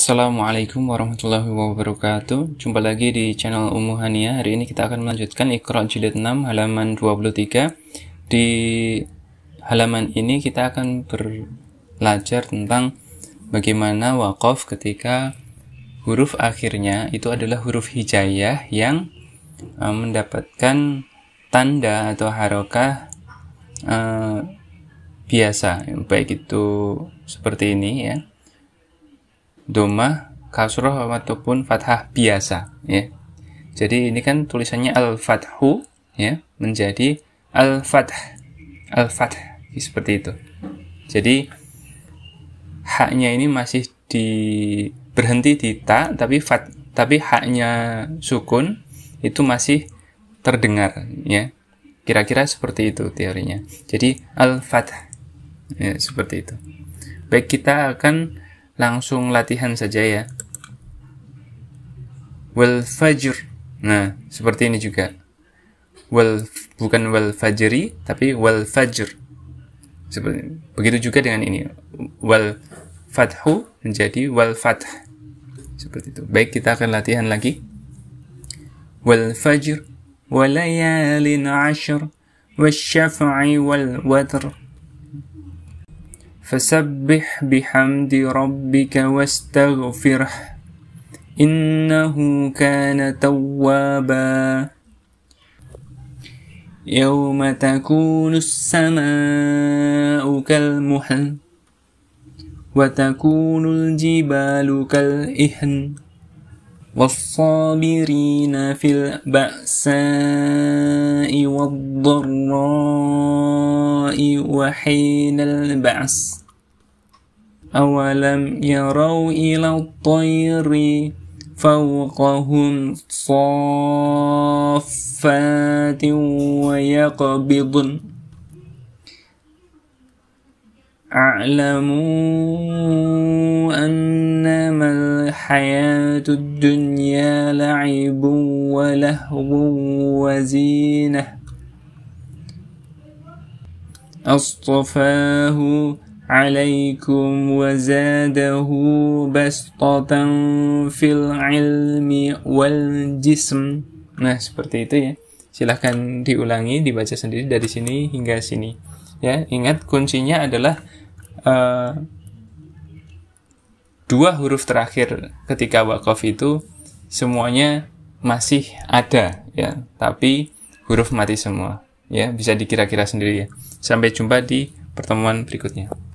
Assalamualaikum warahmatullahi wabarakatuh Jumpa lagi di channel Umu Hania Hari ini kita akan melanjutkan Iqra Jilid 6 halaman 23 Di halaman ini kita akan belajar tentang Bagaimana wakaf ketika huruf akhirnya itu adalah huruf hijaiyah yang eh, mendapatkan tanda atau harokah uh, biasa Baik itu seperti ini ya domah, kasroh ataupun fathah biasa ya. Jadi ini kan tulisannya al-fathu ya menjadi al-fath al-fath seperti itu. Jadi haknya ini masih di berhenti di ta tapi fat tapi haknya sukun itu masih terdengar ya. Kira-kira seperti itu teorinya. Jadi al-fath ya, seperti itu. Baik kita akan langsung latihan saja ya. Wal fajr. Nah, seperti ini juga. Wal bukan wal fajri tapi wal fajr. Seperti begitu juga dengan ini. Wal fathu menjadi wal fath. Seperti itu. Baik, kita akan latihan lagi. Wal fajr wa layalin 'ashr wal والوتر فسبح بحمد ربك واستغفره إنه كان توابا يوم تكون السماء كالمحل وتكون الجبال كالإحن والصابرين في البأساء والضراء وحين البعث أولم يروا إلى الطير فوقهم صافات ويقبضن اعلموا أنما الحياة الدنيا لعب ولهو وزينه أصطفاه عليكم وزاده بسطة في العلم والجسم nah seperti itu ya silahkan diulangi dibaca sendiri dari sini hingga sini ya ingat kuncinya adalah uh, dua huruf terakhir ketika wakaf itu semuanya masih ada ya tapi huruf mati semua Ya, bisa dikira-kira sendiri ya. Sampai jumpa di pertemuan berikutnya.